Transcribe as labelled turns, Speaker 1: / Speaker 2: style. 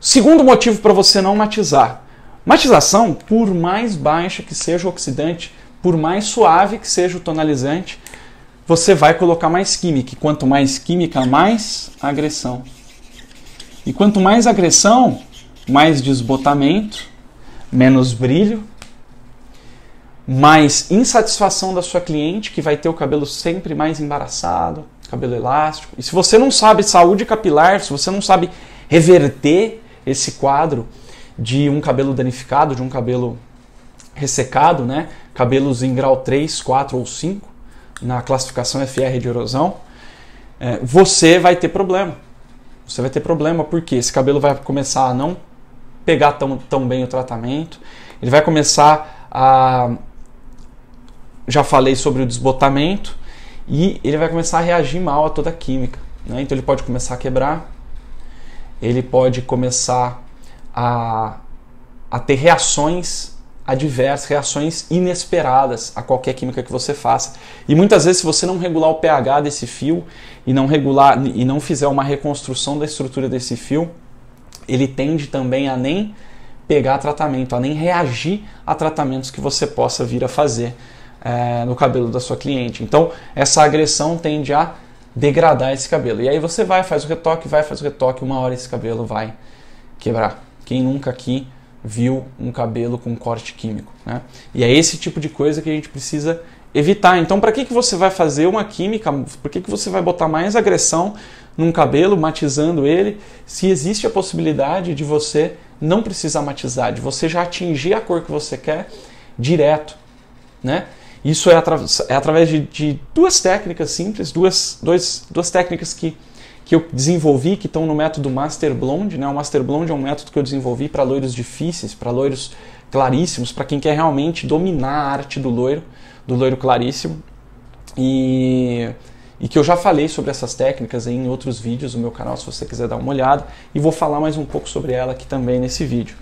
Speaker 1: Segundo motivo para você não matizar. Matização, por mais baixa que seja o oxidante, por mais suave que seja o tonalizante, você vai colocar mais química. E quanto mais química, mais agressão. E quanto mais agressão, mais desbotamento, menos brilho, mais insatisfação da sua cliente, que vai ter o cabelo sempre mais embaraçado, cabelo elástico. E se você não sabe saúde capilar, se você não sabe reverter esse quadro de um cabelo danificado, de um cabelo ressecado, né? cabelos em grau 3, 4 ou 5 na classificação FR de erosão, é, você vai ter problema. Você vai ter problema porque esse cabelo vai começar a não pegar tão, tão bem o tratamento, ele vai começar a. Já falei sobre o desbotamento e ele vai começar a reagir mal a toda a química. Né? Então ele pode começar a quebrar, ele pode começar a, a ter reações adversas, reações inesperadas a qualquer química que você faça. E muitas vezes, se você não regular o pH desse fio e não regular e não fizer uma reconstrução da estrutura desse fio, ele tende também a nem pegar tratamento, a nem reagir a tratamentos que você possa vir a fazer é, no cabelo da sua cliente. Então, essa agressão tende a degradar esse cabelo. E aí você vai, faz o retoque, vai, faz o retoque, uma hora esse cabelo vai quebrar. Quem nunca aqui viu um cabelo com corte químico, né? E é esse tipo de coisa que a gente precisa evitar. Então, para que, que você vai fazer uma química? Por que, que você vai botar mais agressão num cabelo, matizando ele, se existe a possibilidade de você não precisar matizar, de você já atingir a cor que você quer direto, né? Isso é, atra é através de, de, duas técnicas simples, duas, duas técnicas que, que eu desenvolvi, que estão no método Master Blonde. Né? O Master Blonde é um método que eu desenvolvi para loiros difíceis, para loiros claríssimos, para quem quer realmente dominar a arte do loiro, do loiro claríssimo. E, e que eu já falei sobre essas técnicas em outros vídeos do meu canal, se você quiser dar uma olhada. E vou falar mais um pouco sobre ela aqui também nesse vídeo.